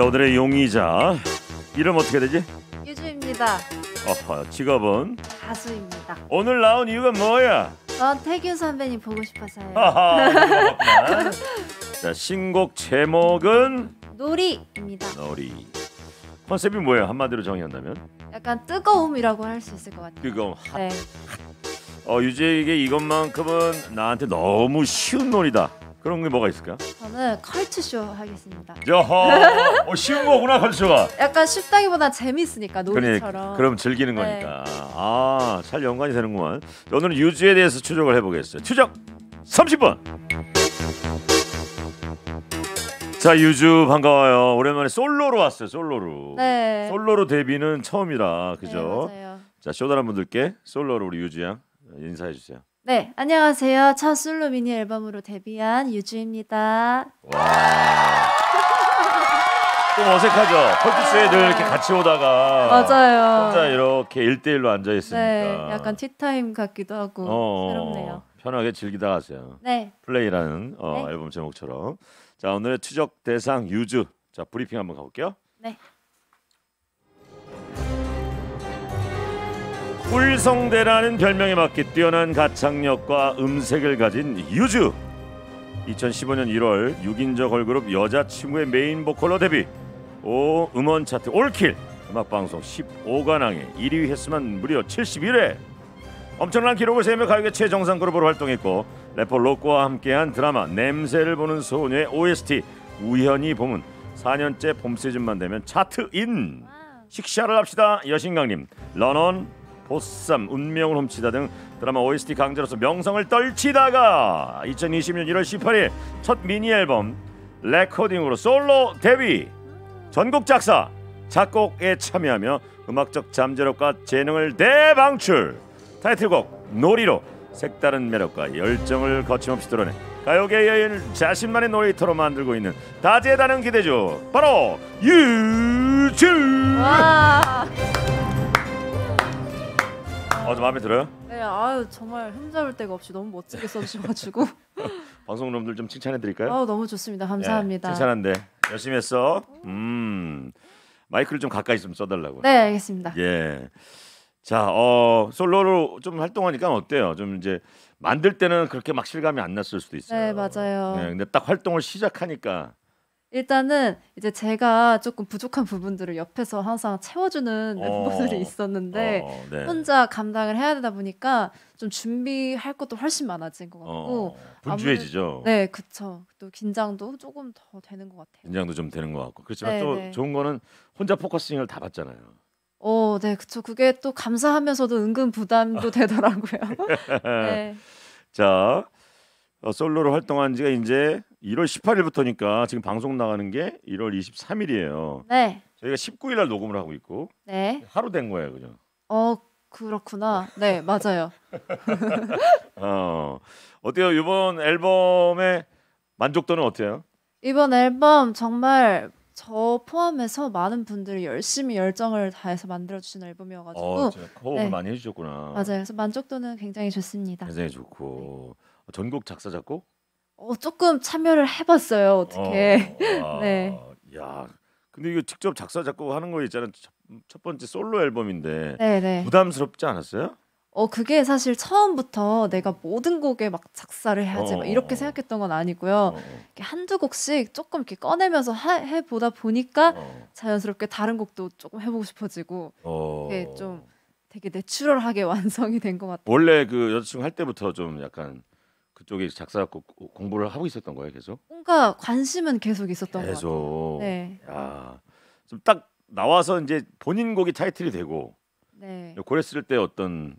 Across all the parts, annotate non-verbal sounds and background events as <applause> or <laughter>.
자 오늘의 용의자 이름 어떻게 되지? 유주입니다. 아하 직업은 가수입니다. 오늘 나온 이유가 뭐야? 전 어, 태균 선배님 보고 싶어서요. 아하 <laughs> 자 신곡 제목은 놀이입니다. 놀이 컨셉이 뭐예요? 한마디로 정의한다면 약간 뜨거움이라고 할 수 있을 것 같아요. 뜨거움 핫. 네. 어, 유재에게 이것만큼은 나한테 너무 쉬운 놀이다. 그런 게 뭐가 있을까? 저는 컬투쇼 하겠습니다. 여허, <laughs> 어, 쉬운 거구나 컬투쇼가. 약간 쉽다기보다 재밌으니까 놀이처럼. 그러 그럼 즐기는 네. 거니까. 아, 잘 연관이 되는구만. 오늘은 유주에 대해서 추적을 해보겠어요. 추적 30분. 자 유주 반가워요. 오랜만에 솔로로 왔어요. 솔로로. 네. 솔로로 데뷔는 처음이라 그죠? 네, 맞아요. 자 쇼다란 분들께 솔로로 우리 유주 양 인사해 주세요. 네, 안녕하세요. 차술루 미니 앨범으로 데뷔한 유주입니다. 좀 어색하죠? 펄피스에 늘 이렇게 같이 오다가 맞아요. 혼자 이렇게 일대일로 앉아있으니까 네, 약간 티타임 같기도 하고 어, 어, 새롭네요. 편하게 즐기다 가세요. 네, 플레이라는 어, 네. 앨범 제목처럼. 자 오늘의 추적 대상 유즈. 자 브리핑 한번 가볼게요. 네. 꿀성대라는 별명에 맞게 뛰어난 가창력과 음색을 가진 유주. 2015년 1월 6인조 걸그룹 여자친구의 메인 보컬로 데뷔. 오 음원 차트 올킬 음악방송 15관왕에 1위 횟수만 무려 71회. 엄청난 기록을 세우며 가요계 최정상 그룹으로 활동했고 래퍼 로꼬와 함께한 드라마 냄새를 보는 소녀의 OST 우연히 봄은 4년째 봄 시즌만 되면 차트인. 식샤를 합시다 여신강님 런원 보쌈, 운명을 훔치다 등 드라마 OST 강제로서 명성을 떨치다가 2020년 1월 18일 첫 미니 앨범 레코딩으로 솔로 데뷔 전곡 작사 작곡에 참여하며 음악적 잠재력과 재능을 대방출 타이틀곡 놀이로 색다른 매력과 열정을 거침없이 드러낸 가요계의 여인을 자신만의 놀이터로 만들고 있는 다재다능 기대주 바로 유주 어좀 마음에 들어요? 네, 아 정말 흠잡을 데가 없이 너무 멋지게 써주셔가지고 <laughs> 방송 놈들 좀 칭찬해 드릴까요? 아 너무 좋습니다. 예, 감사합니다. 네, 칭찬한데 열심히 했어. 음 마이크를 좀 가까이 좀 써달라고. 네, 알겠습니다. 예. 자, 어 솔로로 좀 활동하니까 어때요? 좀 이제 만들 때는 그렇게 막 실감이 안 났을 수도 있어요. 네, 맞아요. 네, 근데 딱 활동을 시작하니까 일단은 이제 제가 조금 부족한 부분들을 옆에서 항상 채워주는 어. 멤버들이 있었는데 어, 네. 혼자 감당을 해야 되다 보니까 좀 준비할 것도 훨씬 많아진 것 같고 어, 분주해지죠. 네, 그쵸. 또 긴장도 조금 더 되는 것 같아요. 긴장도 좀 되는 것 같고 그렇지만 네, 또 네. 좋은 거는 혼자 포커싱을 다 받잖아요. 어, 네, 그쵸. 그게 또 감사하면서도 은근 부담도 <laughs> 되더라고요. <laughs> 네. 자, 어, 솔로로 활동한 지가 이제 1월 18일부터니까 지금 방송 나가는 게 1월 23일이에요. 네. 저희가 19일 날 녹음을 하고 있고 네. 하루 된 거예요, 그죠? 어 그렇구나. 네 맞아요. <laughs> 어 어때요? 이번 앨범의 만족도는 어때요? 이번 앨범 정말 저 포함해서 많은 분들이 열심히 열정을 다해서 만들어 주신 앨범이어가지고 호흡을 어, 네. 많이 해주셨구나. 맞아요. 그래서 만족도는 굉장히 좋습니다. 굉장히 좋고 네. 전곡 작사 작곡? 어, 조금 참여를 해봤어요. 어떻게? 어, <laughs> 네. 야, 근데 이거 직접 작사 작곡하는 거 있잖아요. 첫, 번째 솔로 앨범인데 네네. 네. 부담스럽지 않았어요? 어 그게 사실 처음부터 내가 모든 곡에 막 작사를 해야지 막 어, 이렇게 어. 생각했던 건 아니고요. 어, 이렇게 한두 곡씩 조금 이렇게 꺼내면서 하, 해보다 보니까 자연스럽게 다른 곡도 조금 해보고 싶어지고 이게 좀 되게 내추럴하게 <laughs> 완성이 된 것 같아요. 원래 그 여자친구 할 때부터 좀 약간 그쪽에 작사 작곡 공부를 하고 있었던 거예요, 계속? 뭔가 관심은 계속 있었던 계속. 것 같아요. 네. 좀딱 나와서 이제 본인 곡이 타이틀이 되고 네. 그랬을 때 어떤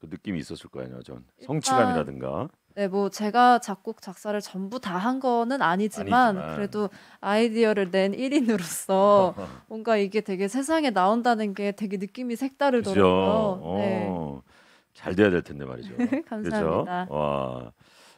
그 느낌이 있었을 거 아니에요, 전 성취감이라든가. 네, 뭐 제가 작곡 작사를 전부 다 한 거는 아니지만, 아니지만, 그래도 아이디어를 낸 1인으로서 <laughs> <laughs> 뭔가 이게 되게 세상에 나온다는 게 되게 느낌이 색다르더라고요. 그죠? 어. 네. 잘 돼야 될 텐데 말이죠. <laughs> 감사합니다. 그죠? 와.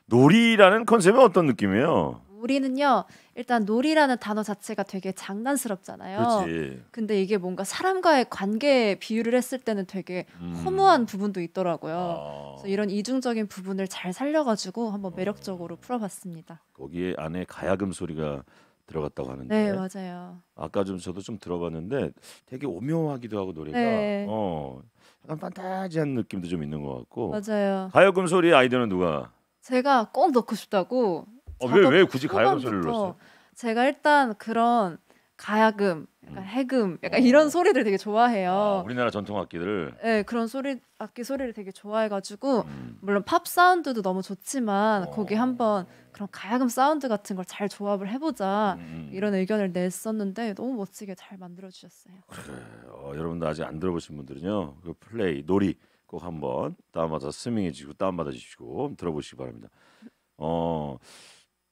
놀이라는 컨셉은 어떤 느낌이에요? 놀이는요. 일단 놀이라는 단어 자체가 되게 장난스럽잖아요. 그치. 근데 이게 뭔가 사람과의 관계 비유를 했을 때는 되게 음. 허무한 부분도 있더라고요. 아. 그래서 이런 이중적인 부분을 잘 살려가지고 한번 매력적으로 어. 풀어봤습니다. 거기에 안에 가야금 소리가 들어갔다고 하는데 네 맞아요. 아까 좀 저도 좀 들어봤는데 되게 오묘하기도 하고 노래가 네. 어 약간 판타지한 느낌도 좀 있는 것 같고 맞아요. 가야금 소리 아이디어는 누가? 제가 꼭 넣고 싶다고. 아, 왜, 왜 굳이 가야금 소리를 넣었어? 제가 일단 그런 가야금, 약간 음. 해금, 약간 어. 이런 소리를 되게 좋아해요. 아, 우리나라 전통 악기들 네, 그런 소리 악기 소리를 되게 좋아해가지고 음. 물론 팝 사운드도 너무 좋지만 어. 거기 한번 그런 가야금 사운드 같은 걸 잘 조합을 해보자 음. 이런 의견을 냈었는데 너무 멋지게 잘 만들어 주셨어요. 그래, 어, 여러분들 아직 안 들어보신 분들은요, 그 플레이 놀이. 꼭 한번 다운받아 스밍해 주시고 다운받아 주시고 들어보시기 바랍니다. 어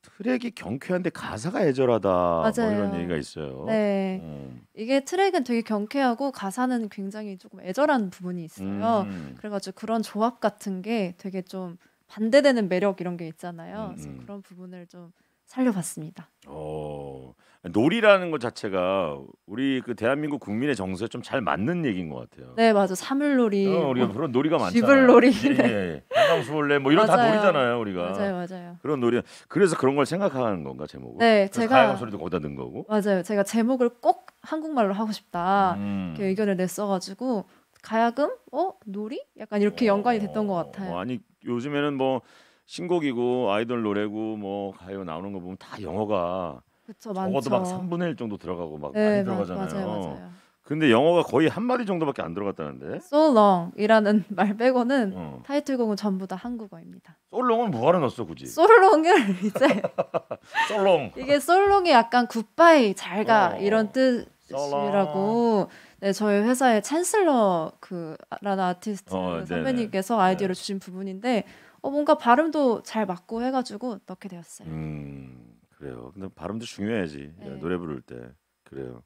트랙이 경쾌한데 가사가 애절하다 뭐 이런 얘기가 있어요. 네, 음. 이게 트랙은 되게 경쾌하고 가사는 굉장히 조금 애절한 부분이 있어요. 음. 그래가지고 그런 조합 같은 게 되게 좀 반대되는 매력 이런 게 있잖아요. 음. 그래서 음. 그런 부분을 좀 살려봤습니다. 어, 놀이라는 것 자체가 우리 그 대한민국 국민의 정서에 좀 잘 맞는 얘기인 것 같아요. 네, 맞아. 사물놀이. 어, 우리가 어, 그런 놀이가 많잖아 쥐불놀이. 예, 예, 예. <laughs> 한강수월래 뭐 이런 맞아요. 다 놀이잖아요, 우리가. 맞아요, 맞아요. 그런 놀이. 그래서 그런 걸 생각하는 건가 제목을. 네, 제가 가야금 소리도 거기다 넣은 거고. 맞아요. 제가 제목을 꼭 한국말로 하고 싶다. 음. 이렇게 의견을 냈어가지고 가야금, 어, 놀이, 약간 이렇게 어, 연관이 됐던 것 같아요. 어, 아니 요즘에는 뭐 신곡이고 아이돌 노래고 뭐 가요 나오는 거 보면 다 영어가 그쵸, 적어도 막 3분의 1 정도 들어가고 막 네, 많이 들어가잖아요. 맞아요, 맞아요. 근데 영어가 거의 한 마디 정도밖에 안 들어갔다는데. So long이라는 <laughs> 말 빼고는 어. 타이틀곡은 전부 다 한국어입니다. So long은 뭐하러 넣었어 굳이? So long을 <laughs> 이제 <laughs> So long 이게 So long이 약간 굿바이 잘가 어. 이런 뜻이라고. 네, 저희 회사의 찬슬러 그라는 아, 아티스트 어, 선배님께서 아이디어를 네. 주신 부분인데 어, 뭔가 발음도 잘 맞고 해가지고 넣게 되었어요. 음 그래요. 근데 발음도 중요해야지 네. 노래 부를 때 그래요.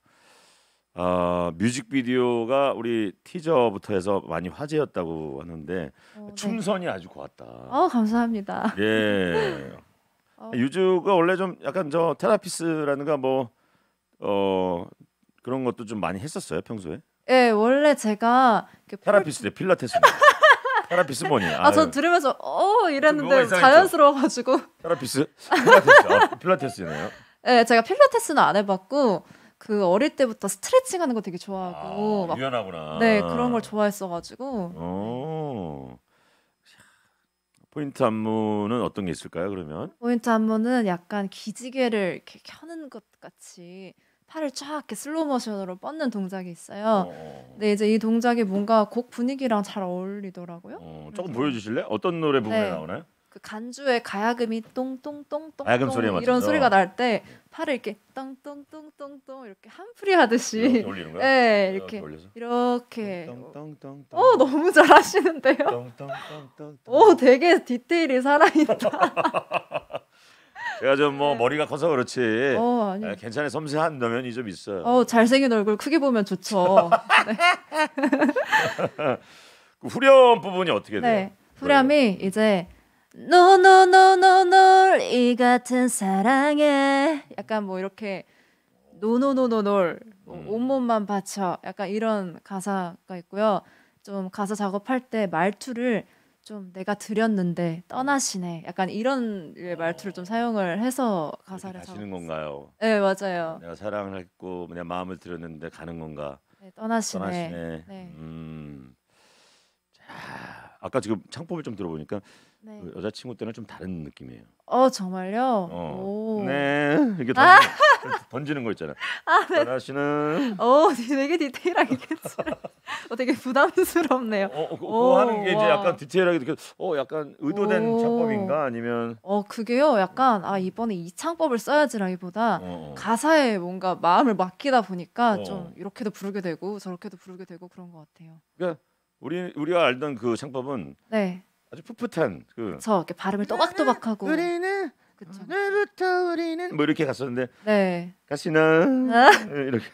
아 뮤직비디오가 우리 티저부터 해서 많이 화제였다고 하는데 어, 네. 춤선이 네. 아주 고왔다. 어 감사합니다. 예. <laughs> 어. 아, 유주가 원래 좀 약간 저 테라피스라는가 뭐 어 그런 것도 좀 많이 했었어요 평소에? 예 원래 제가 테라피스네 필라테스 테라피스 뭐니? 아저 들으면서 어 이랬는데 자연스러워가지고. 테라피스 필라테스 <laughs> 필라테스네요. 네 제가 필라테스는 안 해봤고 그 어릴 때부터 스트레칭 하는 거 되게 좋아하고 아, 막, 유연하구나. 네 그런 걸 좋아했어가지고. 오. 어. 포인트 안무는 어떤 게 있을까요? 그러면 포인트 안무는 약간 기지개를 이렇게 켜는 것 같이 팔을 쫙 이렇게 슬로우 모션으로 뻗는 동작이 있어요. 근데 이제 이 동작이 뭔가 곡 분위기랑 잘 어울리더라고요. 어, 조금 보여주실래? 어떤 노래 부분에 네. 나오나요? 그 간주에 가야금이 똥똥똥똥 가야금 소리 이런 맞춰 소리가 날 때 팔을 이렇게 똥똥똥똥똥 이렇게 한풀이 하듯이 네 이렇게 이렇게 어 너무 잘하시는데요. 오 되게 디테일이 살아있다. 제가 좀뭐 네. 머리가 커서 그렇지. 어, 아니. 네, 괜찮아 섬세한 노면이 좀 있어요. 어, 잘생긴 얼굴 크게 보면 좋죠. 네. <laughs> 그 후렴 부분이 어떻게 돼요? 네. 후렴이 네. 이제 노노노노놀 이 같은 사랑에 약간 뭐 이렇게 노노노노놀 뭐 음. 온몸만 바쳐 약간 이런 가사가 있고요. 좀 가사 작업할 때 말투를 좀 내가 드렸는데 떠나시네. 약간 이런 어. 말투를 좀 사용을 해서 가사를 하시는 건가요? 네 맞아요. 내가 사랑을 했고 내 마음을 드렸는데 가는 건가? 네, 떠나시네. 떠나시네. 네. 음. 자, 아까 지금 창법을 좀 들어보니까 네. 그 여자친구 때는 좀 다른 느낌이에요. 어 정말요? 어. 오. 네이게던 아. 던지는 거 있잖아. <laughs> 아, 네. 떠나시는. 오 어, 되게 디테일하게 캐치. <laughs> 어, 되게 부담스럽네요. 어, 어 그, 오, 그 하는 게 이제 와. 약간 디테일하게 느껴. 어, 약간 의도된 오. 창법인가 아니면 어, 그게요. 약간 아 이번에 이 창법을 써야지라기보다 어, 어. 가사에 뭔가 마음을 맡기다 보니까 어. 좀 이렇게도 부르게 되고 저렇게도 부르게 되고 그런 것 같아요. 그러니까 우리 우리가 알던 그 창법은 네. 아주 풋풋한 그. 저 이렇게 발음을 또박또박하고. 우리는 그쵸. 오늘부터 우리는 뭐 이렇게 갔었는데. 네. 가시나 아. 이렇게.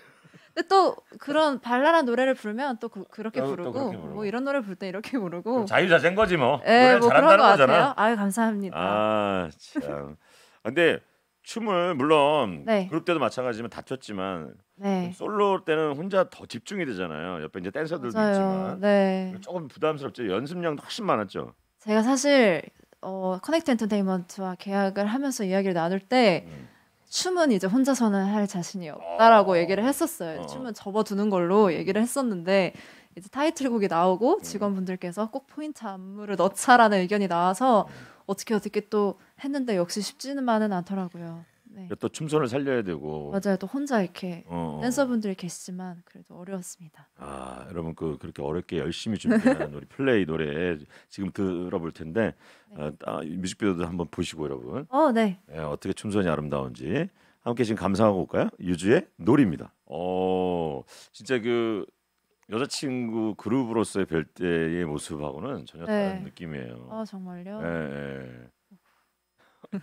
근데 또 그런 발랄한 노래를 부르면 또 그, 렇게 어, 부르고, 부르고, 뭐 이런 노래 부를 때 이렇게 부르고 자유자재인 거지 뭐. 예, 뭐 그런 거같아 아유 감사합니다. 아 참. 근데 춤을 물론 네. 그룹 때도 마찬가지지만 다쳤지만 네. 솔로 때는 혼자 더 집중이 되잖아요. 옆에 이제 댄서들도 맞아요. 있지만 네. 조금 부담스럽죠. 연습량도 훨씬 많았죠. 제가 사실 어, 커넥트 엔터테인먼트와 계약을 하면서 이야기를 나눌 때 음. 춤은 이제 혼자서는 할 자신이 없다라고 어. 얘기를 했었어요. 어. 춤은 접어두는 걸로 얘기를 했었는데 이제 타이틀곡이 나오고 음. 직원분들께서 꼭 포인트 안무를 넣자라는 의견이 나와서 음. 어떻게 어떻게 또 했는데 역시 쉽지는만은 않더라고요. 네. 또 춤선을 살려야 되고 맞아요. 또 혼자 이렇게 어, 어. 댄서분들이 계시지만 그래도 어려웠습니다. 아 여러분 그 그렇게 어렵게 열심히 준비한 우리 플레이 노래 지금 들어볼 텐데 네. 아, 아 뮤직비디오도 한번 보시고 여러분. 어 네. 네 어떻게 춤선이 아름다운지 함께 지금 감상하고 올까요? 유주의 놀입니다. 어 진짜 그 여자친구 그룹으로서의 별때의 모습하고는 전혀 네. 다른 느낌이에요. 아 정말요? 네.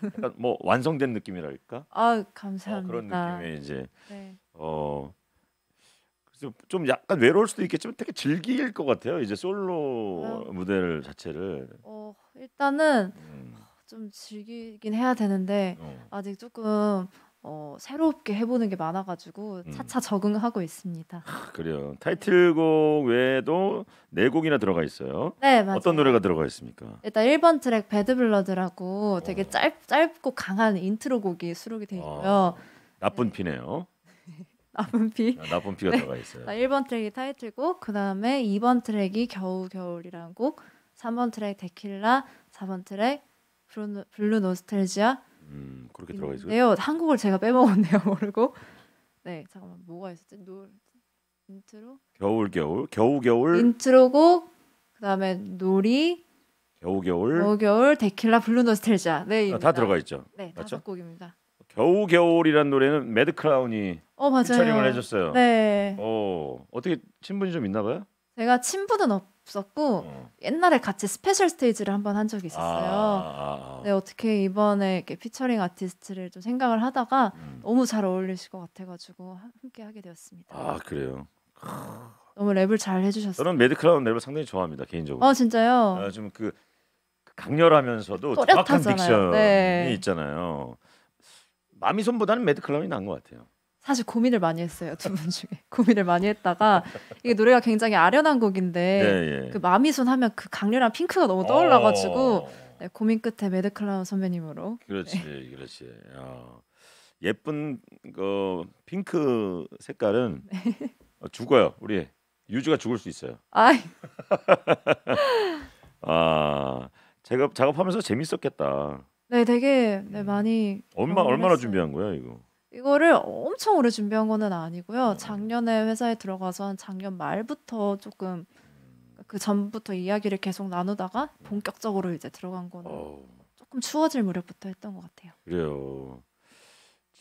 약간 뭐 완성된 느낌이랄까? 아 어, 감사합니다. 어, 그런 느낌의 이제 네. 어 그래서 좀 약간 외로울 수도 있겠지만 되게 즐길 것 같아요. 이제 솔로 어. 무대를 자체를. 어 일단은 음. 좀 즐기긴 해야 되는데 어. 아직 조금 어, 새롭게 해보는 게 많아가지고 음. 차차 음. 적응하고 있습니다. 아, 그래요. 타이틀곡 외에도 네 곡이나 들어가 있어요. 네, 맞아요. 어떤 노래가 들어가 있습니까? 일단 1번 트랙 배드블러드라고 오. 되게 어. 짧, 짧고 강한 인트로곡이 수록이 되어 있고요. 아, 나쁜 네. 피네요. <laughs> 나쁜 피. 아, 나쁜 피가 네. 들어가 있어요. 1번 아, 트랙이 타이틀곡, 그 다음에 2번 트랙이 겨우겨울이라는 곡, 3번 트랙 데킬라, 4번 트랙 블루, 블루 노스텔지아, 음, 그렇게 들어가 있어요. 네요. 한국을 제가 빼먹었네요. <laughs> 모르고. 네, 잠깐만 뭐가 있었지? 노 인트로. 겨울 겨울 겨우 겨울. 인트로고 그다음에 놀이. 겨우 겨울. 겨우 겨울 데킬라 블루 노스텔자. 네, 아, 다 들어가 있죠. 네, 맞죠? 다 곡입니다. 겨우 겨울이란 노래는 매드 크라운이 어, 맞아요. 촬영을 해줬어요. 네. 어 어떻게 친분이 좀 있나봐요? 제가 친분은 없. 없었고 어. 옛날에 같이 스페셜 스테이지를 한번 한 적이 있었어요. 아, 아, 아, 네, 어떻게 이번에 이렇게 피처링 아티스트를 좀 생각을 하다가 음. 너무 잘 어울리실 것 같아가지고 함께 하게 되었습니다. 아 그래요. 너무 랩을 잘 해주셨어요. 저는 매드클라운 랩을 상당히 좋아합니다 개인적으로. 어 진짜요. 아, 좀그 그 강렬하면서도 정확한 딕션이 네. 있잖아요. 마미손보다는 매드클라운이 나은 것 같아요. 사실 고민을 많이 했어요 두 분 중에 <laughs> 고민을 많이 했다가 이게 노래가 굉장히 아련한 곡인데 예, 예. 그 마미손 하면 그 강렬한 핑크가 너무 떠올라가지고 어. 네, 고민 끝에 매드클라운 선배님으로 그렇지 네. 그렇지 어. 예쁜 그 핑크 색깔은 어, <laughs> 죽어요 우리 유주가 죽을 수 있어요 <laughs> 아 아, 작업 작업하면서 재밌었겠다 네 되게 네, 음. 많이 얼마 얼마나 했어요. 준비한 거야 이거 이거를 엄청 오래 준비한 거는 아니고요. 네. 작년에 회사에 들어가서 한 작년 말부터 조금 그 전부터 이야기를 계속 나누다가 본격적으로 이제 들어간 거는 어. 조금 추워질 무렵부터 했던 것 같아요. 그래요.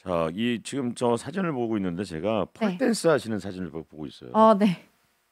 자, 이 지금 저 사진을 보고 있는데 제가 네. 폴댄스 네. 하시는 사진을 보고 있어요. 아, 네.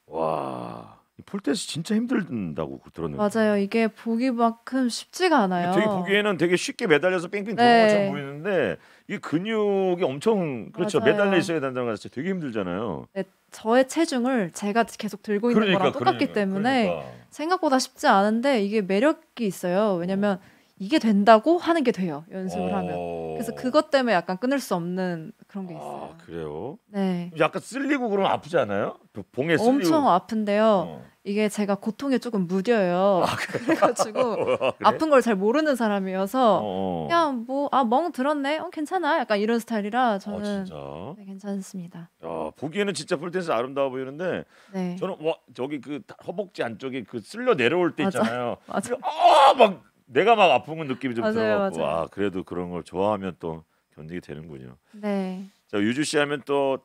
와, 폴댄스 진짜 힘들다고 그 들었는데. 맞아요. 이게 보기만큼 쉽지가 않아요. 되게 보기에는 되게 쉽게 매달려서 뺑뺑 도는 네. 것처럼 보이는데 이 근육이 엄청 그렇죠 맞아요. 매달려 있어야 된다는 거 자체 되게 힘들잖아요. 네, 저의 체중을 제가 계속 들고 있는 그러니까, 거랑 똑같기 그러니까, 때문에 그러니까. 생각보다 쉽지 않은데 이게 매력이 있어요. 왜냐면 어. 이게 된다고 하는 게 돼요 연습을 어... 하면 그래서 그것 때문에 약간 끊을 수 없는 그런 게 아, 있어요 아, 그래요 네 약간 쓸리고 그러면 아프지 않아요 그 봉에 쓸리고 엄청 아픈데요 어. 이게 제가 고통에 조금 무뎌요. 아, <laughs> 그래가지고 <laughs> 그래? 아픈 걸 잘 모르는 사람이어서 어. 어. 그냥 뭐아멍 들었네, 어 괜찮아, 약간 이런 스타일이라 어, 저는 아, 네, 괜찮습니다. 야 보기에는 진짜 풀댄스 아름다워 보이는데 네. 저는 와 저기 그 허벅지 안쪽에 그 쓸려 내려올 때 있잖아요. <laughs> 맞아. 아막 내가 막 아픈 느낌이 좀 들어가고 와 그래도 그런 걸 좋아하면 또 견디게 되는군요. 네. 자 유주 씨 하면 또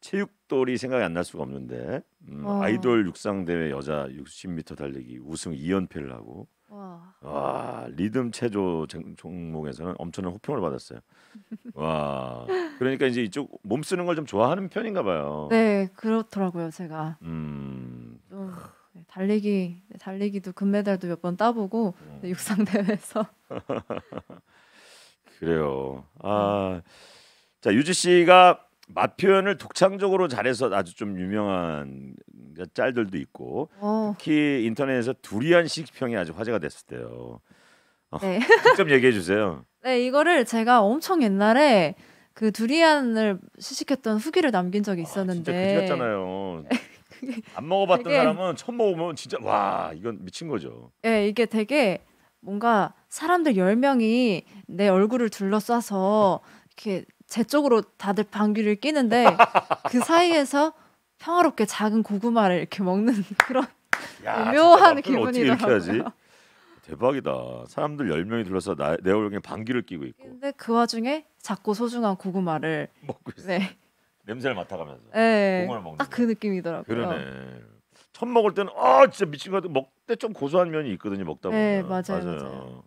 체육돌이 생각이 안 날 수가 없는데 음, 아이돌 육상 대회 여자 60m 달리기 우승 2연패를 하고 와, 와 리듬 체조 종목에서는 엄청난 호평을 받았어요. <laughs> 와 그러니까 이제 이쪽 몸 쓰는 걸 좀 좋아하는 편인가 봐요. 네 그렇더라고요 제가. 음. 네, 달리기 네, 달리기도 금메달도 몇 번 따보고 음. 네, 육상 대회에서. <laughs> 그래요. 아. 자 유지 씨가 맛 표현을 독창적으로 잘해서 아주 좀 유명한 그 짤들도 있고 오. 어. 특히 인터넷에서 두리안 식평이 아주 화제가 됐을 때요. 어, 네. <laughs> 직 얘기해 주세요. 네, 이거를 제가 엄청 옛날에 그 두리안을 시식했던 후기를 남긴 적이 있었는데 아, 진짜 그지같잖아요. <laughs> 안 먹어봤던 되게... 사람은 처음 먹으면 진짜 와 이건 미친 거죠. 네, 이게 되게 뭔가 사람들 열명이내 얼굴을 둘러싸서 이렇게 제 쪽으로 다들 방귀를 끼는데 <laughs> 그 사이에서 평화롭게 작은 고구마를 이렇게 먹는 <laughs> 그런 야, 묘한 기분이더라고요. 대박이다. 사람들 열 명이 둘러서 나, 내 얼굴에 방귀를 끼고 있고. 근데 그 와중에 작고 소중한 고구마를 먹고 있어. 네. 냄새를 맡아가면서 네. 고구마를 먹는. 딱그 느낌이더라고요. 그러네. 처 먹을 때는 아 진짜 미친 것 같아. 먹때 좀 고소한 면이 있거든요. 먹다 네, 보면. 네 맞아요. 맞아요.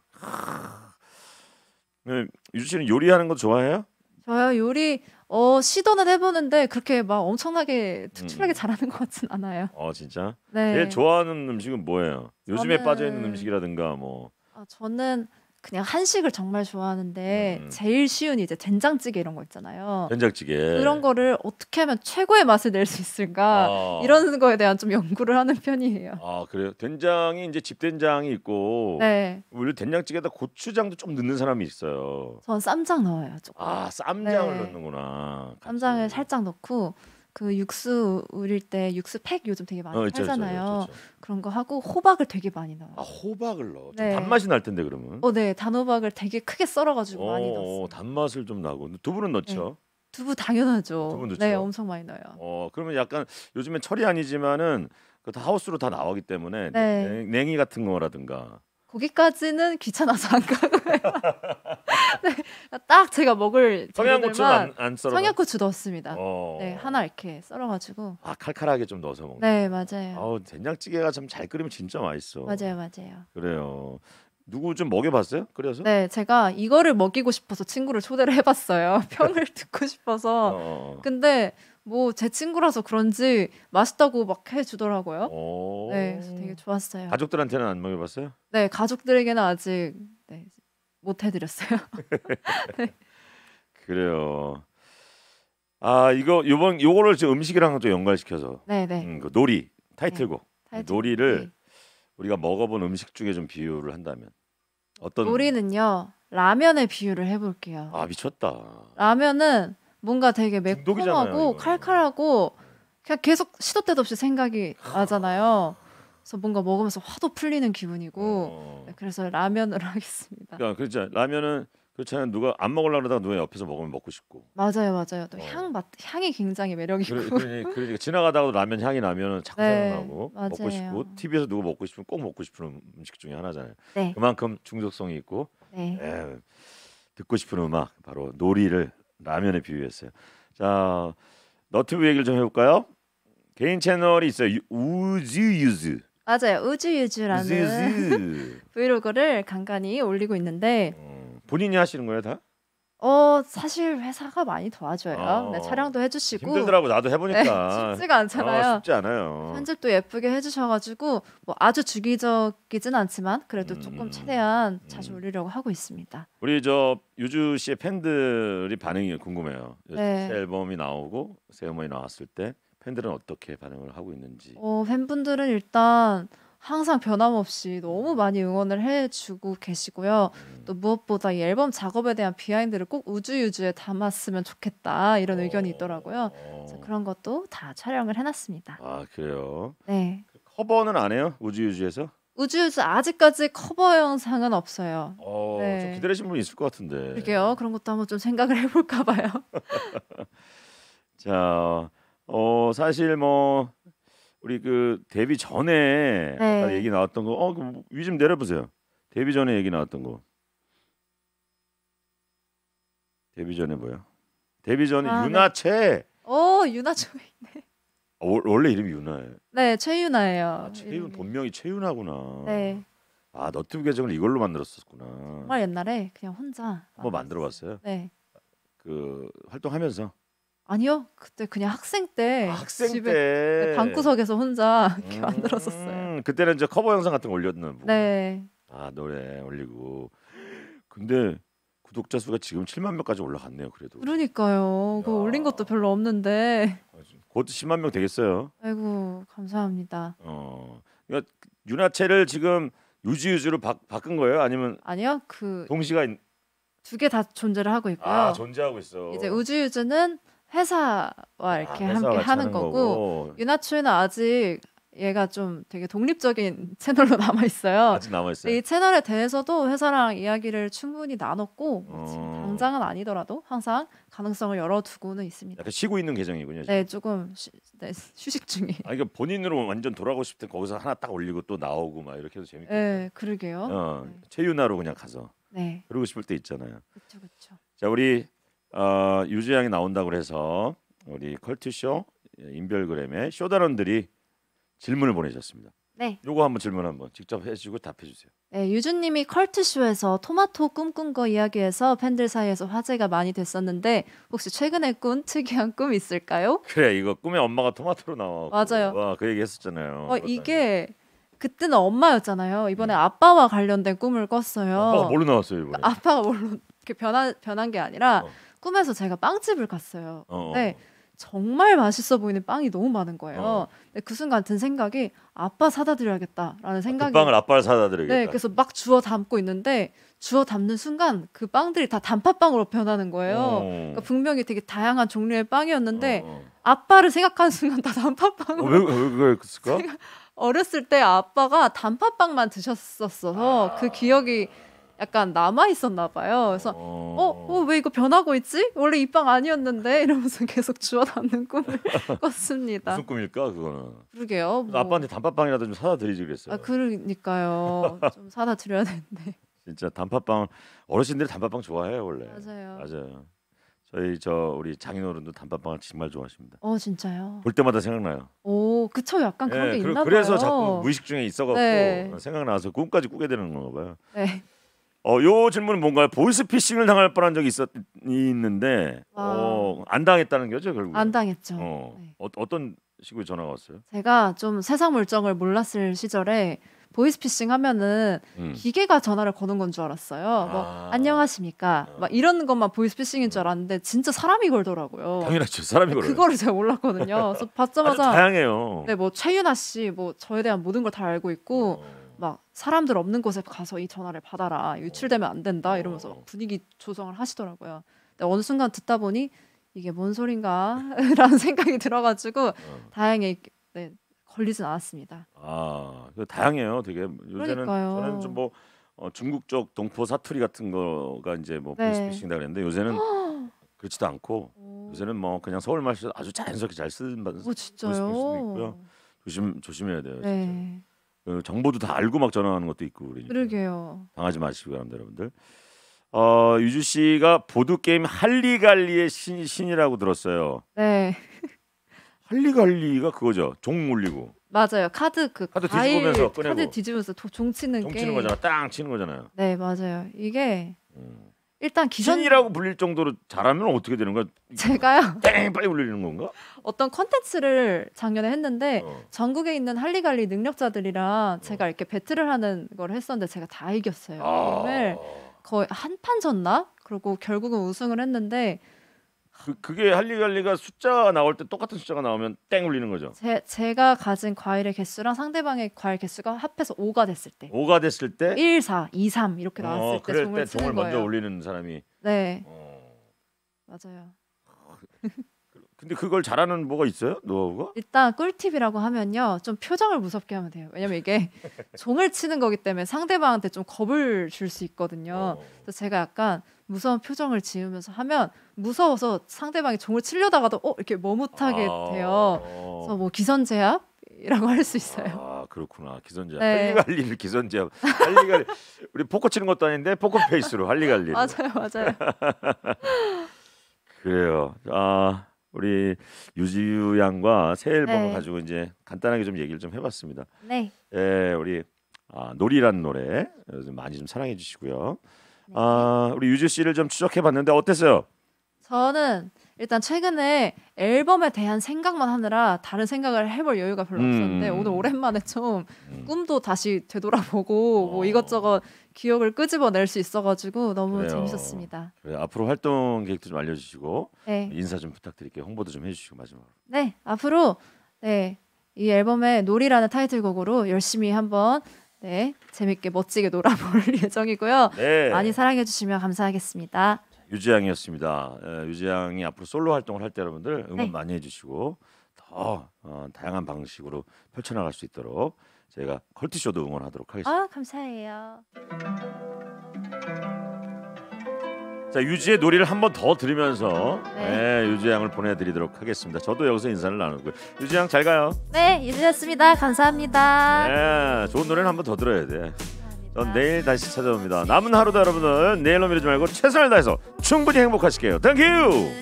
맞아요. 유주 씨는 요리하는 거 좋아해요? 저요 아, 요리 어 시도는 해보는데 그렇게 막 엄청나게 특출나게 음. 잘하는 것 같진 않아요. 어 진짜? 네. 제일 좋아하는 음식은 뭐예요? 요즘에 빠져 있는 음식이라든가 뭐. 아 저는 그냥 한식을 정말 좋아하는데 음. 제일 쉬운 이제 된장찌개 이런 거 있잖아요. 된장찌개. 그런 거를 어떻게 하면 최고의 맛을 낼 수 있을까 아. 이런 거에 대한 좀 연구를 하는 편이에요. 아 그래요? 된장이 이제 집된장이 있고 네. 원래 된장찌개에다 고추장도 좀 넣는 사람이 있어요. 전 쌈장 넣어요. 조금. 아 쌈장을 네. 넣는구나. 쌈장을 살짝 넣고 그 육수 우릴 때 육수 팩 요즘 되게 많이 어, 팔잖아요. 있죠, 있죠, 그런 거 하고 호박을 되게 많이 넣어요. 아 호박을 넣어. 네. 단맛이 날 텐데 그러면. 어, 네 단호박을 되게 크게 썰어가지고 많이 어, 넣었어요. 단맛을 좀 나고 두부는 넣죠. 네. 두부 당연하죠. 두부 넣죠. 네, 엄청 많이 넣어요. 어, 그러면 약간 요즘엔 철이 아니지만은 그다 하우스로 다 나오기 때문에 네. 냉, 냉이 같은 거라든가. 거기까지는 귀찮아서 안 가고요. <laughs> 딱 제가 먹을 청양고추 안, 안 썰어. 고추 넣었습니다. 어. 네, 하나 이렇게 썰어가지고. 아 칼칼하게 좀 넣어서 먹 네, 맞아요. 아우 된장찌개가 참 잘 끓이면 진짜 맛있어. 맞아요, 맞아요. 그래요. 누구 좀 먹여봤어요? 그래서 네, 제가 이거를 먹이고 싶어서 친구를 초대를 해봤어요. <laughs> 평을 <laughs> 듣고 싶어서. 어. 어, 어. 근데 뭐 제 친구라서 그런지 맛있다고 막 해주더라고요. 네, 그래서 되게 좋았어요. 가족들한테는 안 먹여봤어요? 네, 가족들에게는 아직 네, 못 해드렸어요. <laughs> 네. 그래요. 아 이거 요번 요거를 지금 음식이랑 좀 연관시켜서 네네 네. 음, 그 놀이 타이틀곡 네, 타이틀, 놀이를 네. 우리가 먹어본 음식 중에 좀 비유를 한다면 어떤 놀이는요 라면에 비유를 해볼게요. 아 미쳤다. 라면은 뭔가 되게 매콤하고 중독이잖아요, 칼칼하고 그냥 계속 시도 때도 없이 생각이 나잖아요. 그래서 뭔가 먹으면서 화도 풀리는 기분이고 어. 네, 그래서 라면으로 <laughs> 하겠습니다. 야, 그러니까 그렇죠. 라면은 그렇잖아요. 누가 안 먹으려고 하다가 누가 옆에서 먹으면 먹고 싶고. 맞아요, 맞아요. 또 어. 향맛 향이 굉장히 매력이고. 그러, 그러니, 그러니까 지나가다가도 라면 향이 나면 자꾸 네, 생각나고 맞아요. 먹고 싶고 TV에서 누가 먹고 싶으면 꼭 먹고 싶은 음식 중에 하나잖아요. 네. 그만큼 중독성이 있고 네. 에, 듣고 싶은 음악 바로 놀이를 라면에 비유했어요. 자 너튜브 얘기를 좀 해볼까요? 개인 채널이 있어요. 우즈유즈. 맞아요. 우주유즈라는 우즈유즈. 브이로그를 간간히 올리고 있는데 어, 본인이 하시는 거예요 다? 어 사실 회사가 많이 도와줘요. 아, 네, 촬영도 해주시고 힘들더라고 나도 해보니까 <laughs> 네, 쉽지가 않잖아요. 아, 쉽지 않아요. 편집도 예쁘게 해주셔가지고 뭐 아주 주기적이진 않지만 그래도 음, 조금 음, 음. 최대한 자주 음. 올리려고 하고 있습니다. 우리 저 유주 씨의 팬들이 반응이 궁금해요. 네. 새 앨범이 나오고 새 음원이 나왔을 때 팬들은 어떻게 반응을 하고 있는지. 어, 팬분들은 일단 항상 변함없이 너무 음. 많이 응원을 해주고 계시고요. 음. 또 무엇보다 이 앨범 작업에 대한 비하인드를 꼭 우주유주에 담았으면 좋겠다 이런 어. 의견이 있더라고요. 그 그런 것도 다 촬영을 해놨습니다. 아 그래요? 네. 그 커버는 안 해요? 우주유주에서? 우주유주 아직까지 커버 영상은 없어요. 어, 네. 좀 기다리신 분 있을 것 같은데. 그게요. 그런 것도 한번 좀 생각을 해볼까 봐요. <laughs> 자, 어 사실 뭐 우리 그 데뷔 전에 네. 얘기 나왔던 거, 어위좀 그 내려보세요. 데뷔 전에 얘기 나왔던 거. 데뷔 전에 뭐야? 데뷔 전에 아, 네. 유나채. 오 어, 유나채 있네. 어, 원래 이름이 유나예요. 네 최유나예요. 아, 최윤 이름이. 본명이 최유나구나. 네. 아 너튜브 계정을 이걸로 만들었었구나. 정말 옛날에 그냥 혼자. 한번 만들어봤어요. 네. 그 활동하면서. 아니요. 그때 그냥 학생 때 아, 학생 집에 때 네, 방구석에서 혼자 <laughs> 이렇게 음, 만들었었어요. 그때는 이제 커버 영상 같은 거 올렸는 분. 네. 아 노래 올리고. 근데 구독자 수가 지금 7만 명까지 올라갔네요. 그래도. 그러니까요. 그 올린 것도 별로 없는데. 아, 곧 10만 명 되겠어요. 아이고 감사합니다. 어, 유나체를 그러니까 지금 유지 유지로 바, 바꾼 거예요? 아니면 아니요 그 동시가 있... 두개 다 존재를 하고 있고요. 아 존재하고 있어. 이제 우주 유주는 회사와 아, 이렇게 아, 함께 하는 거고, 거고. 유나추는 아직 얘가 좀 되게 독립적인 <laughs> 채널로 남아 있어요. 아직 남아 있어요. 이 채널에 대해서도 회사랑 이야기를 충분히 나눴고 어... 당장은 아니더라도 항상 가능성을 열어두고는 있습니다. 약간 쉬고 있는 계정이군요. 지금. 네, 조금 쉬, 네, <laughs> 휴식 중이. 아 이게 본인으로 완전 돌아가고 싶을 때 거기서 하나 딱 올리고 또 나오고 막 이렇게 해도 재밌다 네, 그러게요. 어, 네. 최유나로 그냥 가서. 네. 그러고 싶을 때 있잖아요. 그렇죠, 그렇죠. 자, 우리 어, 유재양이 나온다고 해서 우리 컬트쇼 예, 인별그램에 쇼다런들이 질문을 보내셨습니다. 네. 요거 한번 질문 한번 직접 해주고 답해주세요. 네, 유준님이 컬트쇼에서 토마토 꿈꾼 거 이야기해서 팬들 사이에서 화제가 많이 됐었는데 혹시 최근에 꾼 특이한 꿈 있을까요? 그래 이거 꿈에 엄마가 토마토로 나와. 맞아요. 와그 얘기 했었잖아요. 어, 이게 그때는 엄마였잖아요. 이번에 음. 아빠와 관련된 꿈을 꿨어요. 아빠가 뭘로 나왔어요 이번에? 아빠가 뭘로 변한 변한 게 아니라. 어. 꿈에서 제가 빵집을 갔어요. 어. 어 네. 어. 정말 맛있어 보이는 빵이 너무 많은 거예요. 어. 그 순간 든 생각이 아빠 사다 드려야겠다라는 생각이 그 빵을 아빠를 사다 드려야겠다. 네, 그래서 막 주워 담고 있는데 주워 담는 순간 그 빵들이 다 단팥빵으로 변하는 거예요. 어. 그러니까 분명히 되게 다양한 종류의 빵이었는데 어. 어. 아빠를 생각하는 순간 다 단팥빵으로 왜, 왜, 왜 그랬을까? <laughs> 어렸을 때 아빠가 단팥빵만 드셨었어서 아. 그 기억이 약간 남아 있었나 봐요. 그래서 어왜 어, 어, 어. 이거 변하고 있지? 원래 이 빵 아니었는데 이러면서 <laughs> 계속 주워담는 꿈을 <laughs> 꿨습니다. 무슨 꿈일까 그거는? 그러게요. 뭐. 아빠한테 단팥빵이라도 좀 사다 드리지 그랬어요. 아 그러니까요. <laughs> 좀 사다 드려야 되는데. 진짜 단팥빵 어르신들 단팥빵 좋아해요 원래. 맞아요. 맞아요. 저희 저 우리 장인어른도 단팥빵을 정말 좋아하십니다. 어 진짜요? 볼 때마다 생각나요. 오 그쵸 약간 그런 네, 게 있나 그래, 봐요. 그래서 자꾸 무의식 중에 있어갖고 네. 생각나서 꿈까지 꾸게 되는 건가 봐요. 네. 어, 요 질문은 뭔가요? 보이스피싱을 당할 뻔한 적이 있었 있는데 와. 아. 어, 안 당했다는 거죠 결국? 안 당했죠. 어, 네. 어, 떤 식으로 전화가 왔어요? 제가 좀 세상 물정을 몰랐을 시절에 보이스피싱 하면은 음. 기계가 전화를 거는 건 줄 알았어요. 뭐, 아. 뭐 안녕하십니까? 아. 막 이런 것만 보이스피싱인 줄 알았는데 진짜 사람이 걸더라고요. 당연하죠, 사람이 걸어요. 그거를 제가 몰랐거든요. 그래서 <laughs> 받자마자 다양해요. 네, 뭐 최윤아 씨, 뭐 저에 대한 모든 걸 다 알고 있고. 어. 막 사람들 없는 곳에 가서 이 전화를 받아라 유출되면 안 된다 이러면서 막 어. 분위기 조성을 하시더라고요. 근데 어느 순간 듣다 보니 이게 뭔 소린가라는 <laughs> 생각이 들어가지고 어. 다행히 네, 걸리진 않았습니다. 아 다양해요, 되게 요새는 그러니까요. 저는 좀뭐 어, 중국 쪽 동포 사투리 같은 거가 이제 뭐 네. 보이스피싱이 그랬는데 요새는 <gasps> 그렇지도 않고 요새는 뭐 그냥 서울 말씨 아주 자연스럽게 잘 쓰는 오, 진도 있고요. 조심 조심해야 돼요. 네. 진짜. 어, 정보도 다 알고 막 전화하는 것도 있고 그러니까 그러게요. 당하지 마시고 여 여러분들. 어, 유주 씨가 보드 게임 할리갈리의 신, 신이라고 들었어요. 네. 할리갈리가 그거죠. 종 물리고. 맞아요. 카드 그 카드 뒤집으면서 꺼내고. 카드 뒤집으면서 도, 종 치는 종 게. 치는 거잖아. 땅 치는 거잖아요. 네 맞아요. 이게 음. 일단 기선 신이라고 불릴 정도로 잘하면 어떻게 되는 거야? 제가요. <laughs> 땡 빨리 불리는 건가? 어떤 컨텐츠를 작년에 했는데 어. 전국에 있는 할리갈리 능력자들이랑 어. 제가 이렇게 배틀을 하는 걸 했었는데 제가 다 이겼어요. 아. 게임을 거의 한 판 졌나? 그리고 결국은 우승을 했는데 그 그게 할리갈리가 숫자 나올 때 똑같은 숫자가 나오면 땡 울리는 거죠. 제 제가 가진 과일의 개수랑 상대방의 과일 개수가 합해서 5가 됐을 때. 5가 됐을 때 1, 4, 2, 3 이렇게 어, 나왔을 어, 때 그럴 종을 때 종을 거예요. 먼저 올리는 사람이. 네. 어. 맞아요. 근데 그걸 잘하는 뭐가 있어요? 노하우가? 일단 꿀팁이라고 하면요. 좀 표정을 무섭게 하면 돼요. 왜냐면 이게 <laughs> 종을 치는 거기 때문에 상대방한테 좀 겁을 줄 수 있거든요. 어. 그래서 제가 약간 무서운 표정을 지으면서 하면 무서워서 상대방이 종을 치려다가도 어 이렇게 머뭇하게 아. 돼요. 그래서 뭐 기선제압 이라고 할 수 있어요. 아 그렇구나 기선제압 네. 할리갈리를 기선제압 할리갈 <laughs> 우리 포커 치는 것도 아닌데 포커 페이스로 할리갈리 맞아요 맞아요 <laughs> 그래요 아 우리 유지유 양과 새 앨범을 네. 가지고 이제 간단하게 좀 얘기를 좀 해봤습니다. 네. 예, 우리 아, 놀이란 노래 좀 많이 좀 사랑해 주시고요. 네. 아, 우리 유지 씨를 좀 추적해봤는데 어땠어요? 저는 일단 최근에 앨범에 대한 생각만 하느라 다른 생각을 해볼 여유가 별로 음. 없었는데 오늘 오랜만에 좀 음. 꿈도 다시 되돌아보고 뭐 어. 이것저것 기억을 끄집어낼 수 있어가지고 너무 그래요. 재밌었습니다. 그래, 앞으로 활동 계획도 좀 알려주시고 네. 인사 좀 부탁드릴게요. 홍보도 좀 해주시고 마지막으로. 네, 앞으로 네. 이 앨범의 놀이라는 타이틀곡으로 열심히 한번 네 재밌게 멋지게 놀아볼 <laughs> 예정이고요. 네. 많이 사랑해 주시면 감사하겠습니다. 유재양이었습니다. 예, 유재양이 앞으로 솔로 활동을 할 때 여러분들 응원 네. 많이 해주시고 더 어, 다양한 방식으로 펼쳐나갈 수 있도록 저희가 컬티쇼도 응원하도록 하겠습니다. 아 감사해요. 자 유지의 노래를 한번더 들으면서 네. 예, 유지양을 보내드리도록 하겠습니다. 저도 여기서 인사를 나누고 유지양 잘 가요. 네 유지였습니다. 감사합니다. 네, 좋은 노래는 한번더 들어야 돼. 어, 내일 다시 찾아옵니다. 남은 하루도 여러분은 내일로 미루지 말고 최선을 다해서 충분히 행복하실게요. 땡큐!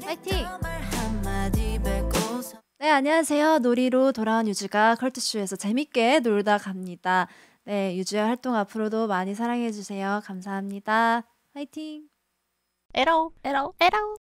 파이팅! 네, 안녕하세요. 놀이로 돌아온 유주가 컬투쇼에서 재밌게 놀다 갑니다. 네, 유주의 활동 앞으로도 많이 사랑해주세요. 감사합니다. 파이팅! 에러 에러 에러